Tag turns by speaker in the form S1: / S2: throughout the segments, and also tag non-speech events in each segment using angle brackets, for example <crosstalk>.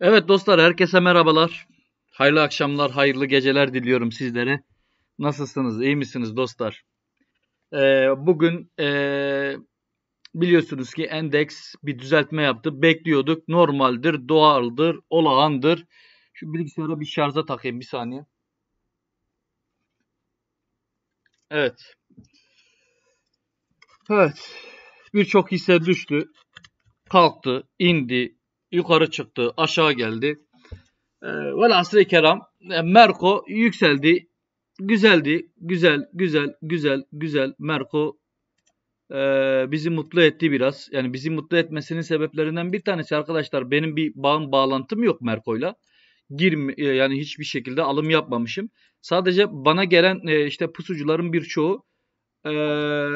S1: Evet dostlar herkese merhabalar. Hayırlı akşamlar, hayırlı geceler diliyorum sizlere. Nasılsınız, iyi misiniz dostlar? Ee, bugün ee, biliyorsunuz ki endeks bir düzeltme yaptı. Bekliyorduk. Normaldir, doğaldır, olağandır. Şu bilgisayara bir şarja takayım bir saniye. Evet. Evet. Birçok hisse düştü, kalktı, indi, yukarı çıktı, aşağı geldi. Ee, e, velhasıl keram Merko yükseldi. Güzeldi. Güzel, güzel, güzel, güzel. Merko e, bizi mutlu etti biraz. Yani bizi mutlu etmesinin sebeplerinden bir tanesi arkadaşlar benim bir bağım bağlantım yok Merko'yla. Girme, e, yani hiçbir şekilde alım yapmamışım. Sadece bana gelen e, işte pusucuların birçoğu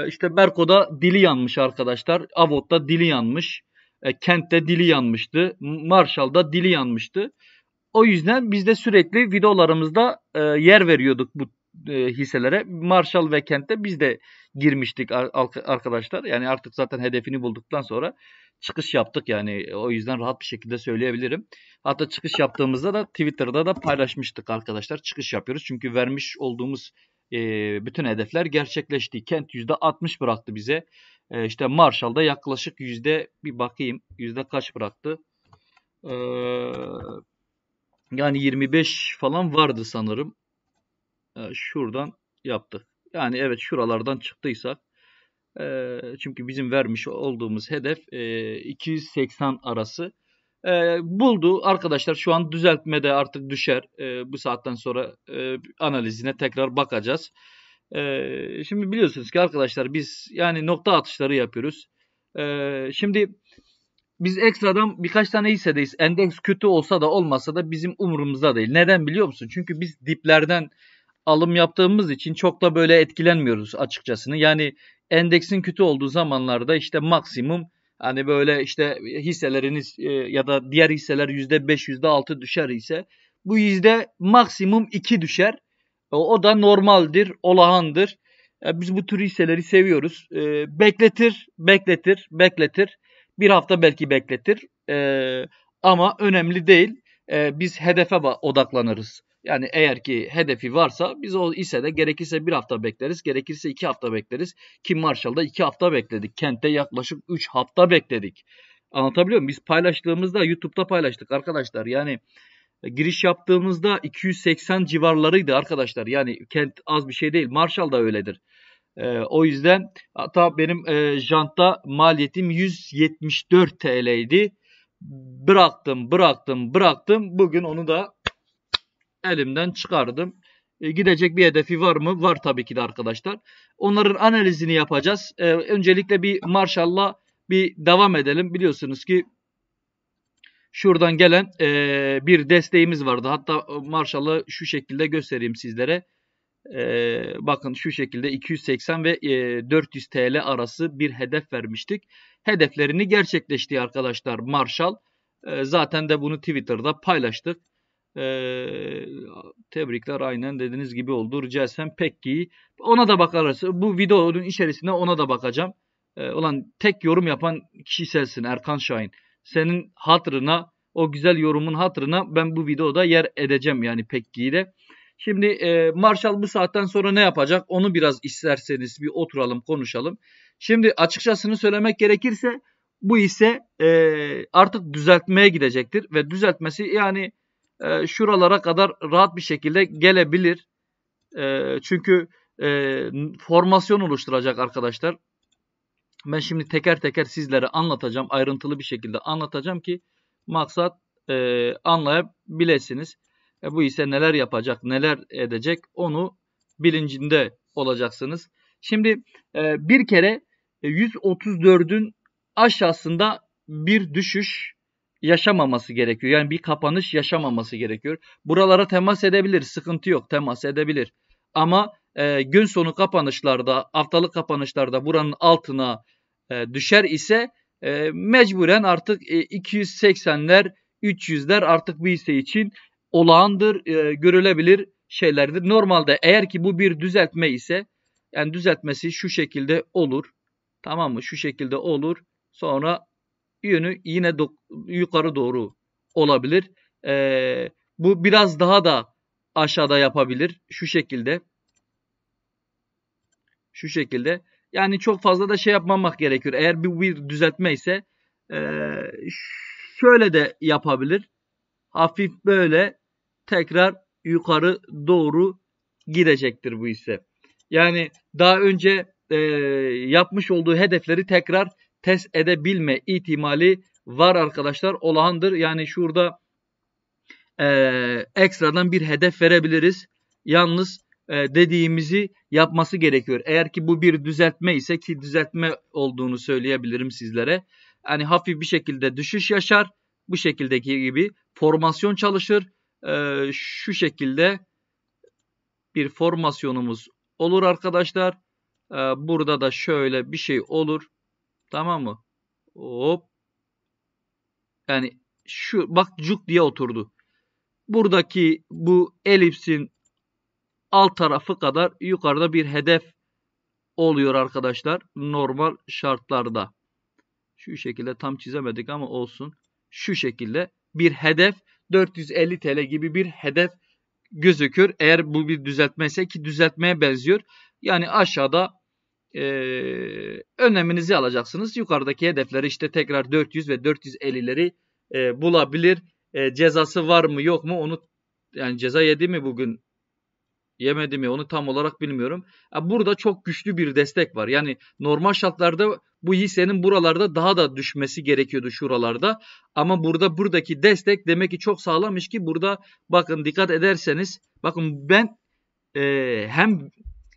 S1: işte Merko'da dili yanmış arkadaşlar. Avot'ta dili yanmış. E, Kent'te dili yanmıştı. Marshall'da dili yanmıştı. O yüzden biz de sürekli videolarımızda e, yer veriyorduk bu e, hisselere. Marshall ve Kent'te biz de girmiştik arkadaşlar. Yani artık zaten hedefini bulduktan sonra çıkış yaptık yani. O yüzden rahat bir şekilde söyleyebilirim. Hatta çıkış yaptığımızda da Twitter'da da paylaşmıştık arkadaşlar. Çıkış yapıyoruz. Çünkü vermiş olduğumuz e, bütün hedefler gerçekleşti. Kent %60 bıraktı bize. E, işte Marshall'da yaklaşık yüzde bir bakayım yüzde kaç bıraktı? E, yani 25 falan vardı sanırım. E, şuradan yaptık. Yani evet şuralardan çıktıysak e, çünkü bizim vermiş olduğumuz hedef 280 e, arası. E, buldu arkadaşlar şu an düzeltmede artık düşer. bu saatten sonra analizine tekrar bakacağız. Ee, şimdi biliyorsunuz ki arkadaşlar biz yani nokta atışları yapıyoruz. Ee, şimdi biz ekstradan birkaç tane hissedeyiz. Endeks kötü olsa da olmasa da bizim umurumuzda değil. Neden biliyor musun? Çünkü biz diplerden alım yaptığımız için çok da böyle etkilenmiyoruz açıkçası. Yani endeksin kötü olduğu zamanlarda işte maksimum hani böyle işte hisseleriniz e, ya da diğer hisseler %5 %6 düşer ise bu yüzde maksimum 2 düşer. O da normaldir, olahandır. E, biz bu tür hisseleri seviyoruz. E, bekletir, bekletir, bekletir. Bir hafta belki bekletir. E, ama önemli değil. biz hedefe odaklanırız. Yani eğer ki hedefi varsa biz o ise de gerekirse bir hafta bekleriz. Gerekirse iki hafta bekleriz. Kim Marshall'da iki hafta bekledik. Kent'te yaklaşık üç hafta bekledik. Anlatabiliyor muyum? Biz paylaştığımızda YouTube'da paylaştık arkadaşlar. Yani e, giriş yaptığımızda 280 civarlarıydı arkadaşlar. Yani kent az bir şey değil. Marshall da öyledir. Ee, o yüzden hatta benim e, jantta maliyetim 174 TL idi. Bıraktım, bıraktım, bıraktım. Bugün onu da elimden çıkardım. E, gidecek bir hedefi var mı? Var tabii ki de arkadaşlar. Onların analizini yapacağız. E, öncelikle bir Marshall'la bir devam edelim. Biliyorsunuz ki Şuradan gelen e, bir desteğimiz vardı. Hatta e, Marshall'ı şu şekilde göstereyim sizlere. E, bakın şu şekilde 280 ve e, 400 TL arası bir hedef vermiştik. Hedeflerini gerçekleşti arkadaşlar Marshall. E, zaten de bunu Twitter'da paylaştık. E, tebrikler aynen dediğiniz gibi oldu. pek iyi. ona da bakarız. Bu videonun içerisine ona da bakacağım. E, ulan tek yorum yapan kişi sensin Erkan Şahin senin hatırına o güzel yorumun hatırına ben bu videoda yer edeceğim yani Pekki'yi de. Şimdi e, Marshall bu saatten sonra ne yapacak onu biraz isterseniz bir oturalım konuşalım. Şimdi açıkçasını söylemek gerekirse bu ise e, artık düzeltmeye gidecektir ve düzeltmesi yani e, şuralara kadar rahat bir şekilde gelebilir. E, çünkü e, formasyon oluşturacak arkadaşlar. Ben şimdi teker teker sizlere anlatacağım. Ayrıntılı bir şekilde anlatacağım ki maksat e, anlayabilirsiniz. E, bu ise neler yapacak, neler edecek onu bilincinde olacaksınız. Şimdi e, bir kere 134'ün e, aşağısında bir düşüş yaşamaması gerekiyor. Yani bir kapanış yaşamaması gerekiyor. Buralara temas edebilir, sıkıntı yok, temas edebilir. Ama ee, gün sonu kapanışlarda, haftalık kapanışlarda buranın altına e, düşer ise e, mecburen artık 280'ler, e, 300'ler artık bu hisse için olağandır, görülebilir şeylerdir. Normalde eğer ki bu bir düzeltme ise yani düzeltmesi şu şekilde olur. Tamam mı? Şu şekilde olur. Sonra yönü yine yukarı doğru olabilir. E, bu biraz daha da aşağıda yapabilir. Şu şekilde. Şu şekilde. Yani çok fazla da şey yapmamak gerekiyor. Eğer bir, bir düzeltme ise e, şöyle de yapabilir. Hafif böyle tekrar yukarı doğru gidecektir bu ise. Yani daha önce e, yapmış olduğu hedefleri tekrar test edebilme ihtimali var arkadaşlar. Olağandır. Yani şurada e, ekstradan bir hedef verebiliriz. Yalnız e, dediğimizi yapması gerekiyor. Eğer ki bu bir düzeltme ise ki düzeltme olduğunu söyleyebilirim sizlere. Hani hafif bir şekilde düşüş yaşar. Bu şekildeki gibi formasyon çalışır. Ee, şu şekilde bir formasyonumuz olur arkadaşlar. Ee, burada da şöyle bir şey olur. Tamam mı? Hop. Yani şu bak cuk diye oturdu. Buradaki bu elipsin alt tarafı kadar yukarıda bir hedef oluyor arkadaşlar normal şartlarda. Şu şekilde tam çizemedik ama olsun. Şu şekilde bir hedef 450 TL gibi bir hedef gözükür. Eğer bu bir düzeltme ise ki düzeltmeye benziyor. Yani aşağıda e, önleminizi alacaksınız. Yukarıdaki hedefleri işte tekrar 400 ve 450'leri e, bulabilir. E, cezası var mı yok mu onu yani ceza yedi mi bugün yemedi mi onu tam olarak bilmiyorum. Burada çok güçlü bir destek var. Yani normal şartlarda bu hissenin buralarda daha da düşmesi gerekiyordu şuralarda. Ama burada buradaki destek demek ki çok sağlam ki burada bakın dikkat ederseniz bakın ben e, hem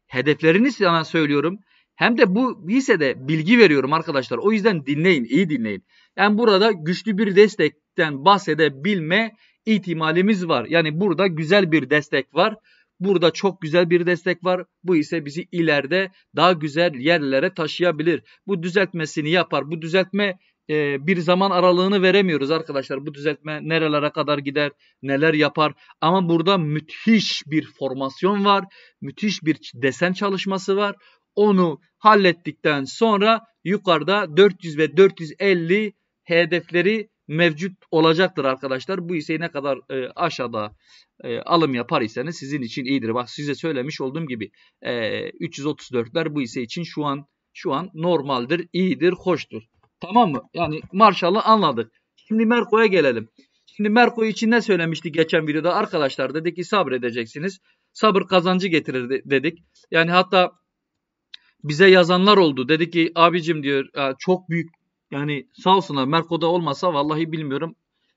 S1: hedeflerini sana söylüyorum hem de bu hissede bilgi veriyorum arkadaşlar. O yüzden dinleyin iyi dinleyin. Yani burada güçlü bir destekten bahsedebilme ihtimalimiz var. Yani burada güzel bir destek var. Burada çok güzel bir destek var. Bu ise bizi ileride daha güzel yerlere taşıyabilir. Bu düzeltmesini yapar. Bu düzeltme e, bir zaman aralığını veremiyoruz arkadaşlar. Bu düzeltme nerelere kadar gider, neler yapar. Ama burada müthiş bir formasyon var. Müthiş bir desen çalışması var. Onu hallettikten sonra yukarıda 400 ve 450 hedefleri mevcut olacaktır arkadaşlar. Bu hisseyi ne kadar e, aşağıda e, alım yapar iseniz sizin için iyidir. Bak size söylemiş olduğum gibi e, 334'ler bu hisse için şu an şu an normaldir, iyidir, hoştur. Tamam mı? Yani maşallah anladık. Şimdi Merko'ya gelelim. Şimdi Merko için ne söylemişti geçen videoda arkadaşlar? Dedi ki sabredeceksiniz. Sabır kazancı getirir dedik. Yani hatta bize yazanlar oldu. Dedi ki abicim diyor çok büyük yani sağ olsunlar Merko'da olmasa vallahi bilmiyorum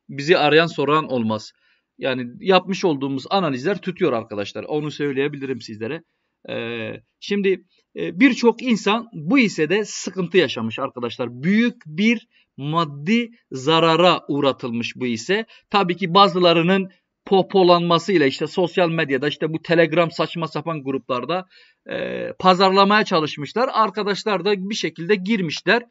S1: bizi arayan soran olmaz. Yani yapmış olduğumuz analizler tutuyor arkadaşlar. Onu söyleyebilirim sizlere. Ee, şimdi e, birçok insan bu ise de sıkıntı yaşamış arkadaşlar. Büyük bir maddi zarara uğratılmış bu ise. Tabii ki bazılarının popolanmasıyla işte sosyal medyada işte bu telegram saçma sapan gruplarda e, pazarlamaya çalışmışlar. Arkadaşlar da bir şekilde girmişler.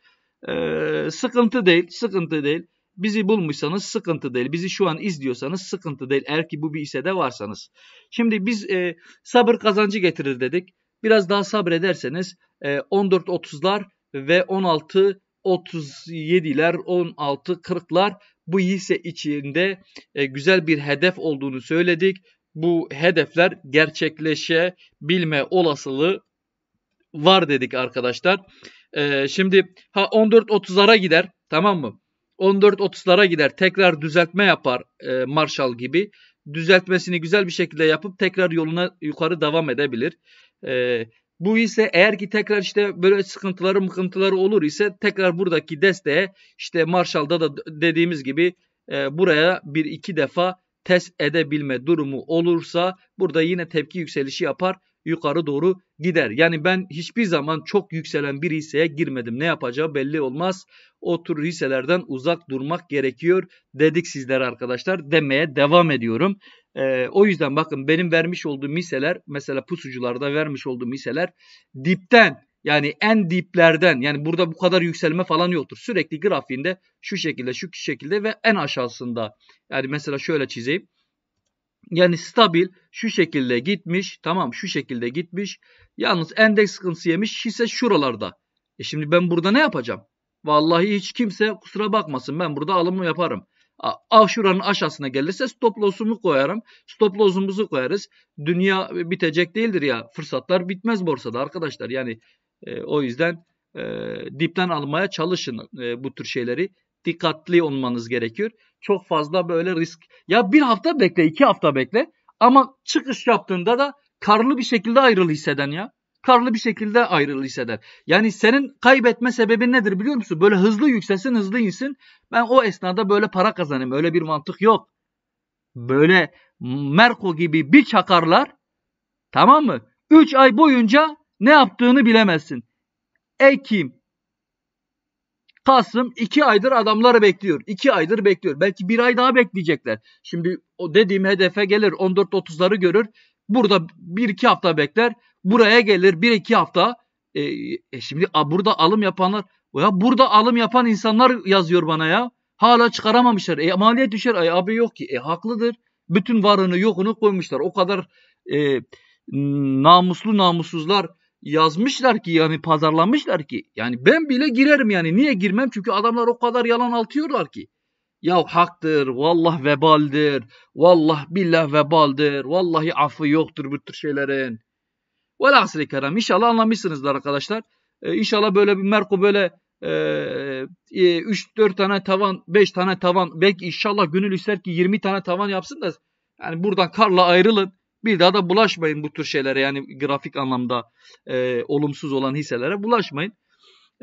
S1: Ee, sıkıntı değil, sıkıntı değil. Bizi bulmuşsanız sıkıntı değil. Bizi şu an izliyorsanız sıkıntı değil. Eğer ki bu bir ise de varsanız. Şimdi biz e, sabır kazancı getirir dedik. Biraz daha sabrederseniz e, 14.30'lar ve 16.37'ler, 16.40'lar bu hisse içinde e, güzel bir hedef olduğunu söyledik. Bu hedefler gerçekleşebilme olasılığı var dedik arkadaşlar. Ee, şimdi ha 14.30'lara gider tamam mı? 14.30'lara gider tekrar düzeltme yapar e, Marshall gibi. Düzeltmesini güzel bir şekilde yapıp tekrar yoluna yukarı devam edebilir. E, bu ise eğer ki tekrar işte böyle sıkıntıları mıkıntıları olur ise tekrar buradaki desteğe işte Marshall'da da dediğimiz gibi e, buraya bir iki defa test edebilme durumu olursa burada yine tepki yükselişi yapar yukarı doğru gider. Yani ben hiçbir zaman çok yükselen bir hisseye girmedim. Ne yapacağı belli olmaz. O tür hisselerden uzak durmak gerekiyor dedik sizlere arkadaşlar demeye devam ediyorum. Ee, o yüzden bakın benim vermiş olduğum hisseler mesela pusucularda vermiş olduğum hisseler dipten yani en diplerden yani burada bu kadar yükselme falan yoktur. Sürekli grafiğinde şu şekilde şu şekilde ve en aşağısında yani mesela şöyle çizeyim. Yani stabil şu şekilde gitmiş. Tamam şu şekilde gitmiş. Yalnız endeks sıkıntısı yemiş. Hisse şuralarda. E şimdi ben burada ne yapacağım? Vallahi hiç kimse kusura bakmasın ben burada alımı yaparım. Ah şuranın aşağısına gelirse stop loss'umu koyarım. Stop loss'umuzu koyarız. Dünya bitecek değildir ya. Fırsatlar bitmez borsada arkadaşlar. Yani e, o yüzden e, dipten almaya çalışın e, bu tür şeyleri dikkatli olmanız gerekiyor. Çok fazla böyle risk. Ya bir hafta bekle, iki hafta bekle. Ama çıkış yaptığında da karlı bir şekilde ayrıl hisseden ya. Karlı bir şekilde ayrıl hisseder. Yani senin kaybetme sebebin nedir biliyor musun? Böyle hızlı yükselsin, hızlı insin. Ben o esnada böyle para kazanayım. Öyle bir mantık yok. Böyle Merko gibi bir çakarlar. Tamam mı? 3 ay boyunca ne yaptığını bilemezsin. Ekim, Tasım 2 aydır adamları bekliyor. 2 aydır bekliyor. Belki 1 ay daha bekleyecekler. Şimdi o dediğim hedefe gelir 14 14.30'ları görür. Burada 1-2 hafta bekler. Buraya gelir 1-2 hafta. E, e şimdi a, burada alım yapanlar ya burada alım yapan insanlar yazıyor bana ya. Hala çıkaramamışlar. E maliyet düşer. Ay abi yok ki. E haklıdır. Bütün varını yokunu koymuşlar. O kadar e, namuslu namussuzlar yazmışlar ki yani pazarlamışlar ki yani ben bile girerim yani niye girmem çünkü adamlar o kadar yalan altıyorlar ki ya haktır vallah vebaldir vallah billah vebaldir vallahi affı yoktur bu tür şeylerin vel asri kerem inşallah anlamışsınızdır arkadaşlar ee, inşallah böyle bir merko böyle 3-4 e, e tane tavan 5 tane tavan belki inşallah gönül ister ki 20 tane tavan yapsın da yani buradan karla ayrılın bir daha da bulaşmayın bu tür şeylere yani grafik anlamda e, olumsuz olan hisselere bulaşmayın.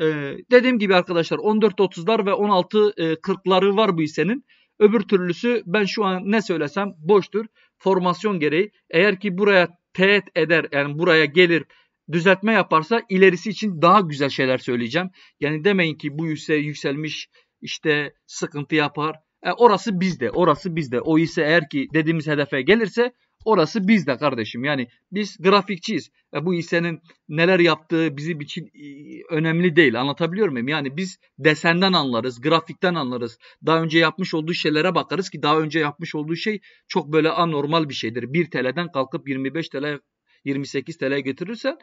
S1: E, dediğim gibi arkadaşlar 14.30'lar ve 16.40'ları var bu hissenin. Öbür türlüsü ben şu an ne söylesem boştur. Formasyon gereği eğer ki buraya teğet eder yani buraya gelir düzeltme yaparsa ilerisi için daha güzel şeyler söyleyeceğim. Yani demeyin ki bu hisse yükselmiş işte sıkıntı yapar. E, orası bizde, orası bizde. O ise eğer ki dediğimiz hedefe gelirse Orası bizde kardeşim. Yani biz grafikçiyiz. E bu hissenin neler yaptığı bizim için e, önemli değil. Anlatabiliyor muyum? Yani biz desenden anlarız, grafikten anlarız. Daha önce yapmış olduğu şeylere bakarız ki daha önce yapmış olduğu şey çok böyle anormal bir şeydir. 1 TL'den kalkıp 25 TL 28 TL getirirsen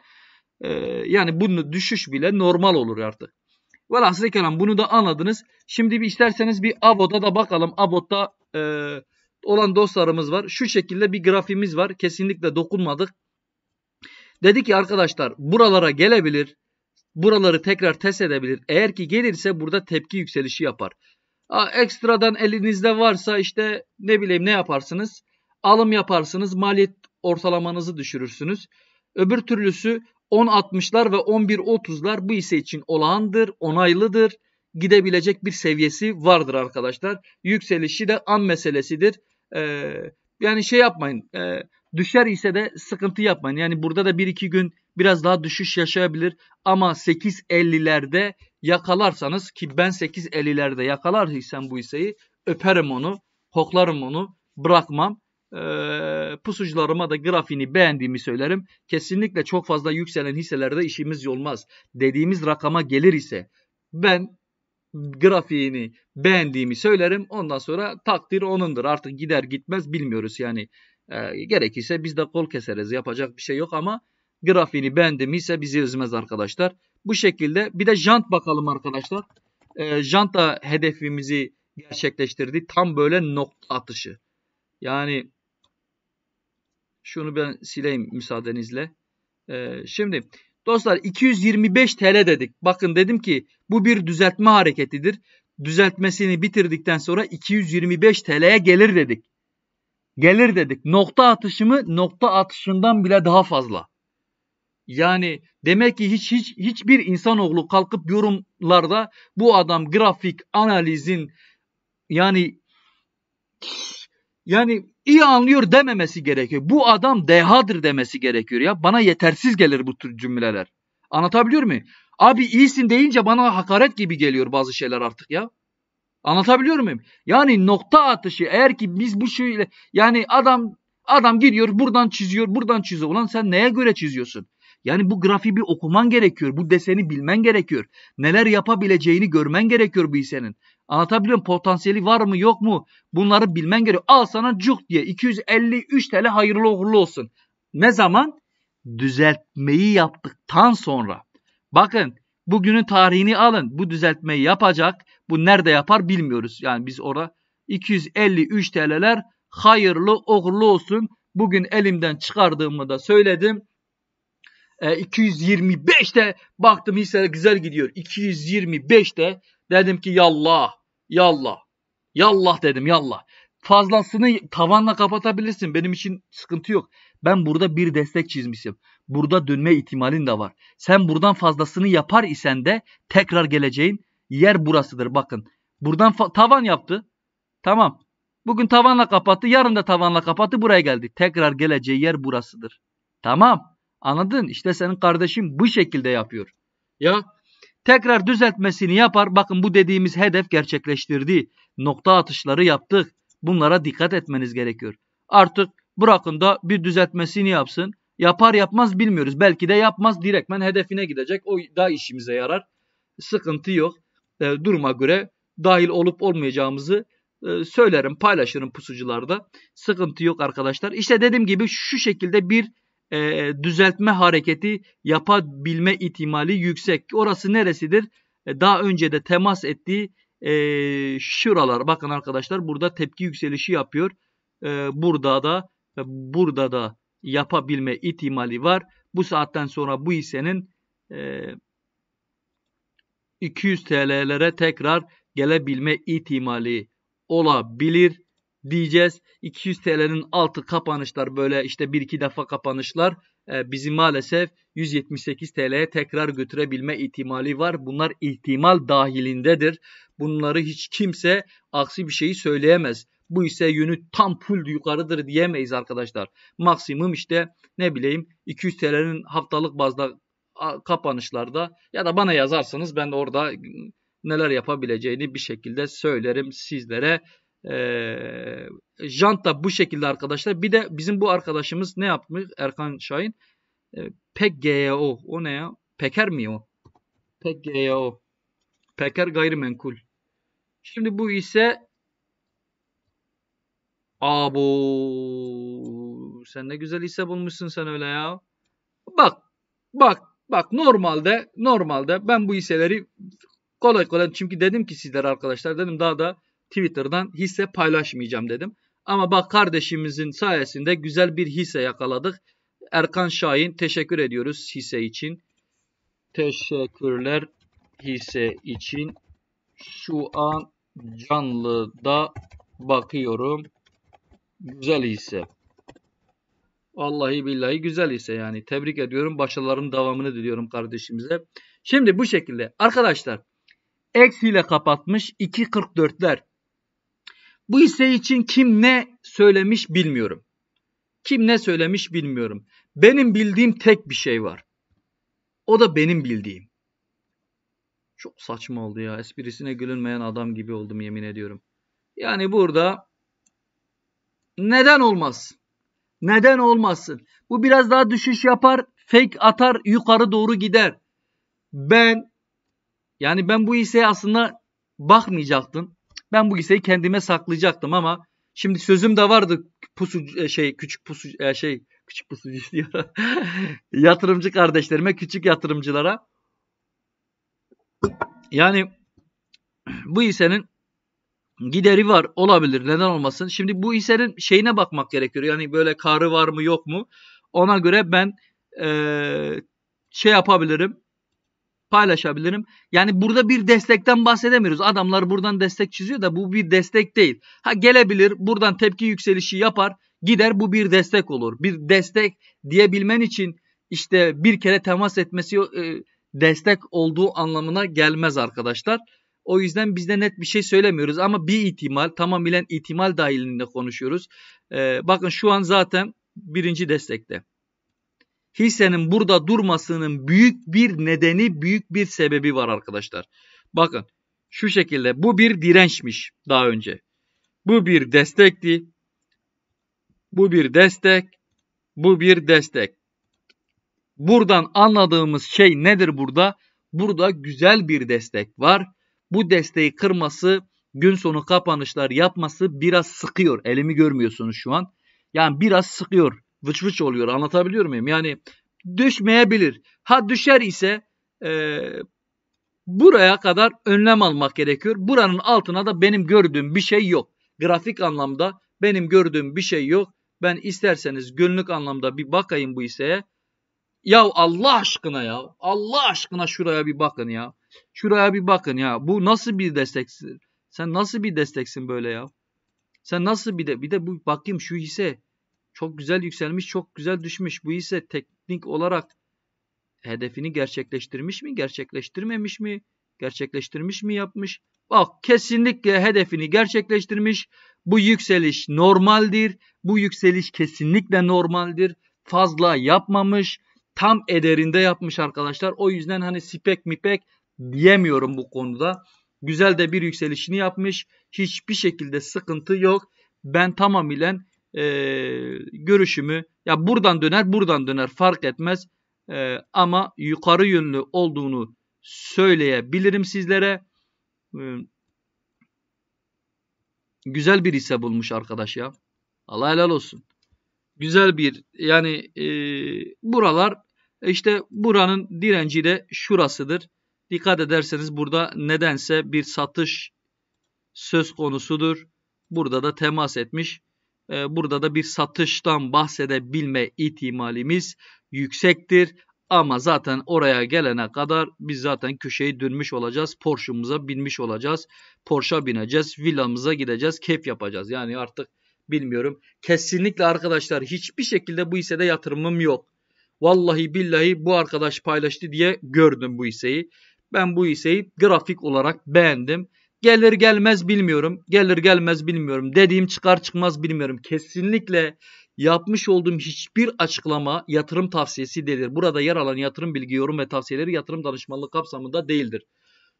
S1: e, yani bunun düşüş bile normal olur artık. Velhasıl kelam bunu da anladınız. Şimdi bir isterseniz bir Avoda da bakalım. Abot'ta eee olan dostlarımız var. Şu şekilde bir grafiğimiz var. Kesinlikle dokunmadık. Dedi ki arkadaşlar buralara gelebilir. Buraları tekrar test edebilir. Eğer ki gelirse burada tepki yükselişi yapar. Aa, ekstradan elinizde varsa işte ne bileyim ne yaparsınız? Alım yaparsınız. Maliyet ortalamanızı düşürürsünüz. Öbür türlüsü 10.60'lar ve 11.30'lar bu hisse için olağandır, onaylıdır. Gidebilecek bir seviyesi vardır arkadaşlar. Yükselişi de an meselesidir. Ee, yani şey yapmayın. E, düşer ise de sıkıntı yapmayın. Yani burada da 1-2 gün biraz daha düşüş yaşayabilir. Ama 8.50'lerde yakalarsanız ki ben 8.50'lerde yakalarsam bu hisseyi öperim onu. Koklarım onu. Bırakmam. E, pusucularıma da grafiğini beğendiğimi söylerim. Kesinlikle çok fazla yükselen hisselerde işimiz olmaz. Dediğimiz rakama gelir ise ben grafiğini beğendiğimi söylerim. Ondan sonra takdir onundur. Artık gider gitmez bilmiyoruz yani. E, gerekirse biz de kol keseriz. Yapacak bir şey yok ama grafiğini beğendim ise bizi üzmez arkadaşlar. Bu şekilde bir de jant bakalım arkadaşlar. E, jant da hedefimizi gerçekleştirdi. Tam böyle nokta atışı. Yani şunu ben sileyim müsaadenizle. E, şimdi Dostlar 225 TL dedik. Bakın dedim ki bu bir düzeltme hareketidir. Düzeltmesini bitirdikten sonra 225 TL'ye gelir dedik. Gelir dedik. Nokta atışımı nokta atışından bile daha fazla. Yani demek ki hiç hiç hiçbir insanoğlu kalkıp yorumlarda bu adam grafik analizin yani yani iyi anlıyor dememesi gerekiyor. Bu adam dehadır demesi gerekiyor ya. Bana yetersiz gelir bu tür cümleler. Anlatabiliyor muyum? Abi iyisin deyince bana hakaret gibi geliyor bazı şeyler artık ya. Anlatabiliyor muyum? Yani nokta atışı eğer ki biz bu şeyle yani adam adam gidiyor buradan çiziyor buradan çiziyor. Ulan sen neye göre çiziyorsun? Yani bu grafiği bir okuman gerekiyor. Bu deseni bilmen gerekiyor. Neler yapabileceğini görmen gerekiyor bu senin. Anlatabiliyor muyum? Potansiyeli var mı yok mu? Bunları bilmen gerekiyor. Al sana cuk diye 253 TL hayırlı uğurlu olsun. Ne zaman? Düzeltmeyi yaptıktan sonra. Bakın bugünün tarihini alın. Bu düzeltmeyi yapacak. Bu nerede yapar bilmiyoruz. Yani biz orada 253 TL'ler hayırlı uğurlu olsun. Bugün elimden çıkardığımı da söyledim. E, 225'te baktım hisseler güzel gidiyor. 225'te Dedim ki yallah, yallah, yallah dedim yallah. Fazlasını tavanla kapatabilirsin. Benim için sıkıntı yok. Ben burada bir destek çizmişim. Burada dönme ihtimalin de var. Sen buradan fazlasını yapar isen de tekrar geleceğin yer burasıdır. Bakın buradan tavan yaptı. Tamam. Bugün tavanla kapattı. Yarın da tavanla kapattı. Buraya geldi. Tekrar geleceği yer burasıdır. Tamam. Anladın? İşte senin kardeşim bu şekilde yapıyor. Ya Tekrar düzeltmesini yapar. Bakın bu dediğimiz hedef gerçekleştirdi. Nokta atışları yaptık. Bunlara dikkat etmeniz gerekiyor. Artık bırakın da bir düzeltmesini yapsın. Yapar yapmaz bilmiyoruz. Belki de yapmaz direktmen hedefine gidecek. O da işimize yarar. Sıkıntı yok. E, duruma göre dahil olup olmayacağımızı e, söylerim, paylaşırım pusucularda. Sıkıntı yok arkadaşlar. İşte dediğim gibi şu şekilde bir e, düzeltme hareketi yapabilme ihtimali yüksek. Orası neresidir? E, daha önce de temas ettiği e, şuralar. Bakın arkadaşlar burada tepki yükselişi yapıyor. E, burada da e, burada da yapabilme ihtimali var. Bu saatten sonra bu hissenin e, 200 TL'lere tekrar gelebilme ihtimali olabilir diyeceğiz. 200 TL'nin altı kapanışlar böyle işte 1-2 defa kapanışlar e, bizi maalesef 178 TL'ye tekrar götürebilme ihtimali var. Bunlar ihtimal dahilindedir. Bunları hiç kimse aksi bir şeyi söyleyemez. Bu ise yönü tam pul yukarıdır diyemeyiz arkadaşlar. Maksimum işte ne bileyim 200 TL'nin haftalık bazda kapanışlarda ya da bana yazarsanız ben de orada neler yapabileceğini bir şekilde söylerim sizlere. Ee, jant da bu şekilde arkadaşlar. Bir de bizim bu arkadaşımız ne yapmış Erkan Şahin? Ee, PGO. O ne ya? Peker mi o? PGO. Peker gayrimenkul. Şimdi bu ise Abo. Sen ne güzel ise bulmuşsun sen öyle ya. Bak. Bak. Bak normalde normalde ben bu hisseleri kolay kolay çünkü dedim ki sizlere arkadaşlar dedim daha da Twitter'dan hisse paylaşmayacağım dedim. Ama bak kardeşimizin sayesinde güzel bir hisse yakaladık. Erkan Şahin teşekkür ediyoruz hisse için. Teşekkürler hisse için. Şu an canlıda bakıyorum. Güzel hisse. Vallahi billahi güzel ise yani. Tebrik ediyorum. Başarıların devamını diliyorum kardeşimize. Şimdi bu şekilde arkadaşlar eksiyle kapatmış 2.44'ler bu hisse için kim ne söylemiş bilmiyorum. Kim ne söylemiş bilmiyorum. Benim bildiğim tek bir şey var. O da benim bildiğim. Çok saçma oldu ya. Esprisine gülünmeyen adam gibi oldum yemin ediyorum. Yani burada neden olmaz? Neden olmasın? Bu biraz daha düşüş yapar, fake atar, yukarı doğru gider. Ben yani ben bu hisseye aslında bakmayacaktım. Ben bu liseyi kendime saklayacaktım ama şimdi sözüm de vardı pusu e, şey küçük pusu e, şey küçük pusu <laughs> diyor. yatırımcı kardeşlerime, küçük yatırımcılara. Yani <clears throat> bu hissenin gideri var olabilir neden olmasın. Şimdi bu hissenin şeyine bakmak gerekiyor. Yani böyle karı var mı yok mu ona göre ben ee, şey yapabilirim paylaşabilirim. Yani burada bir destekten bahsedemiyoruz. Adamlar buradan destek çiziyor da bu bir destek değil. Ha gelebilir buradan tepki yükselişi yapar gider bu bir destek olur. Bir destek diyebilmen için işte bir kere temas etmesi e, destek olduğu anlamına gelmez arkadaşlar. O yüzden biz de net bir şey söylemiyoruz ama bir ihtimal tamamen ihtimal dahilinde konuşuyoruz. Ee, bakın şu an zaten birinci destekte hissenin burada durmasının büyük bir nedeni, büyük bir sebebi var arkadaşlar. Bakın şu şekilde bu bir dirençmiş daha önce. Bu bir destekti. Bu bir destek. Bu bir destek. Buradan anladığımız şey nedir burada? Burada güzel bir destek var. Bu desteği kırması, gün sonu kapanışlar yapması biraz sıkıyor. Elimi görmüyorsunuz şu an. Yani biraz sıkıyor vıç vıç oluyor. Anlatabiliyor muyum? Yani düşmeyebilir. Ha düşer ise e, buraya kadar önlem almak gerekiyor. Buranın altına da benim gördüğüm bir şey yok. Grafik anlamda benim gördüğüm bir şey yok. Ben isterseniz günlük anlamda bir bakayım bu hisseye. Ya Allah aşkına ya. Allah aşkına şuraya bir bakın ya. Şuraya bir bakın ya. Bu nasıl bir desteksin? Sen nasıl bir desteksin böyle ya? Sen nasıl bir de bir de bu bakayım şu hisse çok güzel yükselmiş, çok güzel düşmüş. Bu ise teknik olarak hedefini gerçekleştirmiş mi, gerçekleştirmemiş mi, gerçekleştirmiş mi yapmış? Bak kesinlikle hedefini gerçekleştirmiş. Bu yükseliş normaldir. Bu yükseliş kesinlikle normaldir. Fazla yapmamış. Tam ederinde yapmış arkadaşlar. O yüzden hani sipek mipek diyemiyorum bu konuda. Güzel de bir yükselişini yapmış. Hiçbir şekilde sıkıntı yok. Ben tamamıyla e, görüşümü ya buradan döner buradan döner fark etmez e, ama yukarı yönlü olduğunu söyleyebilirim sizlere. E, güzel bir hisse bulmuş arkadaş ya. Allah helal olsun. Güzel bir yani e, buralar e, işte buranın direnci de şurasıdır. Dikkat ederseniz burada nedense bir satış söz konusudur. Burada da temas etmiş. Ee, burada da bir satıştan bahsedebilme ihtimalimiz yüksektir. Ama zaten oraya gelene kadar biz zaten köşeyi dönmüş olacağız. Porsche'umuza binmiş olacağız. Porsche'a bineceğiz. Villamıza gideceğiz. Keyif yapacağız. Yani artık bilmiyorum. Kesinlikle arkadaşlar hiçbir şekilde bu hissede yatırımım yok. Vallahi billahi bu arkadaş paylaştı diye gördüm bu hisseyi. Ben bu hisseyi grafik olarak beğendim. Gelir gelmez bilmiyorum. Gelir gelmez bilmiyorum. Dediğim çıkar çıkmaz bilmiyorum. Kesinlikle yapmış olduğum hiçbir açıklama yatırım tavsiyesi değildir. Burada yer alan yatırım bilgi, yorum ve tavsiyeleri yatırım danışmanlığı kapsamında değildir.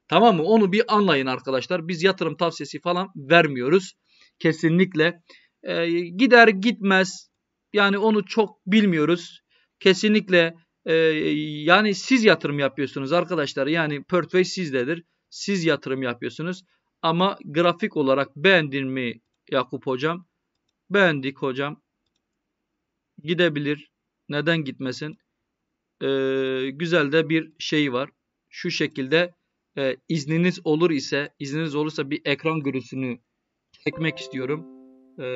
S1: Tamam mı? Onu bir anlayın arkadaşlar. Biz yatırım tavsiyesi falan vermiyoruz. Kesinlikle. Ee, gider gitmez. Yani onu çok bilmiyoruz. Kesinlikle e, yani siz yatırım yapıyorsunuz arkadaşlar. Yani portföy sizdedir siz yatırım yapıyorsunuz. Ama grafik olarak beğendin mi Yakup hocam? Beğendik hocam. Gidebilir. Neden gitmesin? Ee, güzel de bir şey var. Şu şekilde e, izniniz olur ise, izniniz olursa bir ekran görüntüsünü çekmek istiyorum. Ee,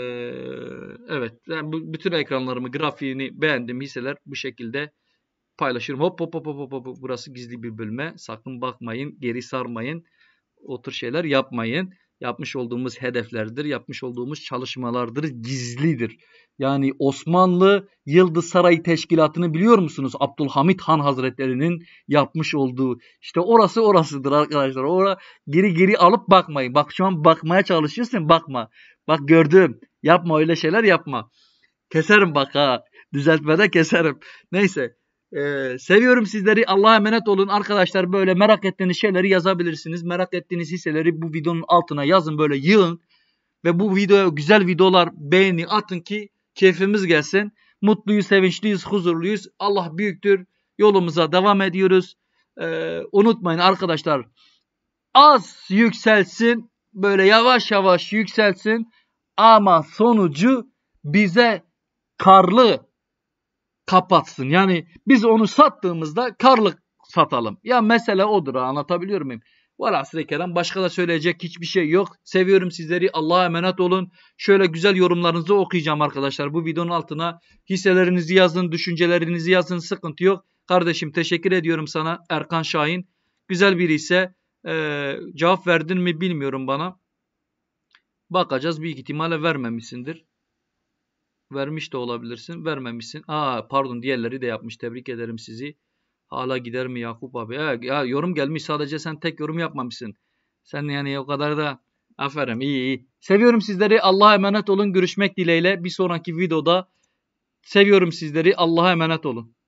S1: evet, yani bütün ekranlarımı, grafiğini beğendim hisseler bu şekilde paylaşıyorum. Hop hop hop hop hop burası gizli bir bölme. Sakın bakmayın, geri sarmayın. O tür şeyler yapmayın. Yapmış olduğumuz hedeflerdir, yapmış olduğumuz çalışmalardır, gizlidir. Yani Osmanlı Yıldız Sarayı Teşkilatı'nı biliyor musunuz? Abdülhamit Han Hazretleri'nin yapmış olduğu. İşte orası orasıdır arkadaşlar. Ora geri geri alıp bakmayın. Bak şu an bakmaya çalışıyorsun bakma. Bak gördüm. Yapma öyle şeyler yapma. Keserim bak ha. Düzeltmede keserim. Neyse ee, seviyorum sizleri. Allah'a emanet olun arkadaşlar. Böyle merak ettiğiniz şeyleri yazabilirsiniz. Merak ettiğiniz hisseleri bu videonun altına yazın böyle yığın. Ve bu videoya güzel videolar beğeni atın ki keyfimiz gelsin. Mutluyuz, sevinçliyiz, huzurluyuz. Allah büyüktür. Yolumuza devam ediyoruz. Ee, unutmayın arkadaşlar. Az yükselsin. Böyle yavaş yavaş yükselsin. Ama sonucu bize karlı kapatsın. Yani biz onu sattığımızda karlık satalım. Ya mesele odur anlatabiliyor muyum? Velhasıl kerem başka da söyleyecek hiçbir şey yok. Seviyorum sizleri. Allah'a emanet olun. Şöyle güzel yorumlarınızı okuyacağım arkadaşlar. Bu videonun altına hisselerinizi yazın, düşüncelerinizi yazın. Sıkıntı yok. Kardeşim teşekkür ediyorum sana Erkan Şahin. Güzel biri ise ee, cevap verdin mi bilmiyorum bana. Bakacağız. Büyük ihtimalle vermemişsindir. Vermiş de olabilirsin. Vermemişsin. Aa pardon diğerleri de yapmış. Tebrik ederim sizi. Hala gider mi Yakup abi? Ya, ya yorum gelmiş sadece sen tek yorum yapmamışsın. Sen yani o kadar da aferin iyi iyi. Seviyorum sizleri. Allah'a emanet olun. Görüşmek dileğiyle bir sonraki videoda. Seviyorum sizleri. Allah'a emanet olun.